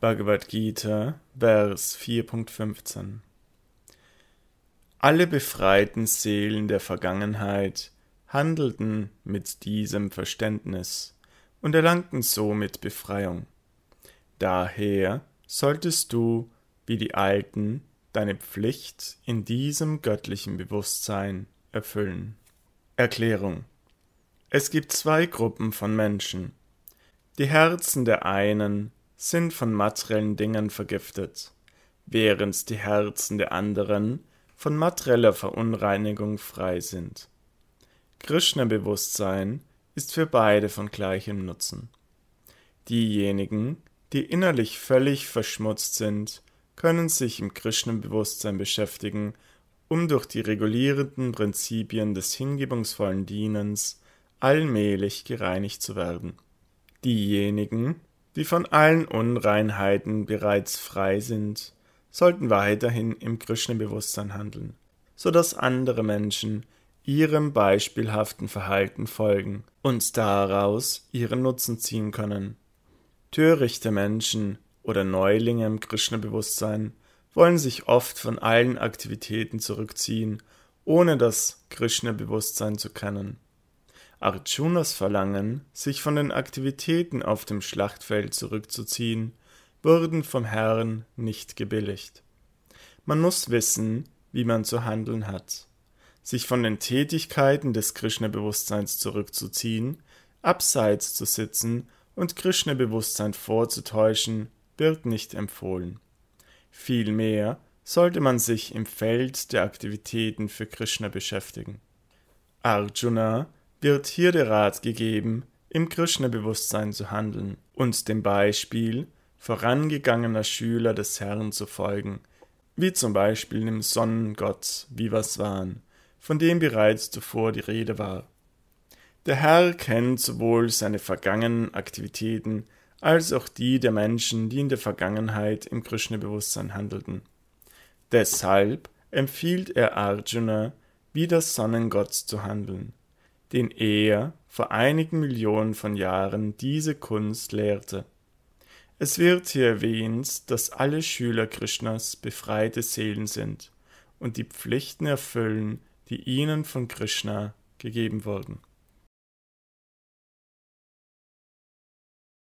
Bhagavad Gita, Vers 4.15 Alle befreiten Seelen der Vergangenheit handelten mit diesem Verständnis und erlangten somit Befreiung. Daher solltest du, wie die Alten, deine Pflicht in diesem göttlichen Bewusstsein erfüllen. Erklärung Es gibt zwei Gruppen von Menschen. Die Herzen der einen sind von materiellen Dingen vergiftet, während die Herzen der anderen von materieller Verunreinigung frei sind. Krishna-Bewusstsein ist für beide von gleichem Nutzen. Diejenigen, die innerlich völlig verschmutzt sind, können sich im Krishna-Bewusstsein beschäftigen, um durch die regulierenden Prinzipien des hingebungsvollen Dienens allmählich gereinigt zu werden. Diejenigen, die von allen Unreinheiten bereits frei sind, sollten weiterhin im Krishna-Bewusstsein handeln, so dass andere Menschen ihrem beispielhaften Verhalten folgen und daraus ihren Nutzen ziehen können. Törichte Menschen oder Neulinge im Krishna-Bewusstsein wollen sich oft von allen Aktivitäten zurückziehen, ohne das Krishna-Bewusstsein zu kennen. Arjunas Verlangen, sich von den Aktivitäten auf dem Schlachtfeld zurückzuziehen, wurden vom Herrn nicht gebilligt. Man muss wissen, wie man zu handeln hat. Sich von den Tätigkeiten des Krishna-Bewusstseins zurückzuziehen, abseits zu sitzen und Krishna-Bewusstsein vorzutäuschen, wird nicht empfohlen. Vielmehr sollte man sich im Feld der Aktivitäten für Krishna beschäftigen. Arjuna wird hier der Rat gegeben, im Krishna-Bewusstsein zu handeln und dem Beispiel vorangegangener Schüler des Herrn zu folgen, wie zum Beispiel dem Sonnengott Vivaswan, von dem bereits zuvor die Rede war. Der Herr kennt sowohl seine vergangenen Aktivitäten als auch die der Menschen, die in der Vergangenheit im Krishna-Bewusstsein handelten. Deshalb empfiehlt er Arjuna, wie das Sonnengott zu handeln den er vor einigen Millionen von Jahren diese Kunst lehrte. Es wird hier erwähnt, dass alle Schüler Krishnas befreite Seelen sind und die Pflichten erfüllen, die ihnen von Krishna gegeben wurden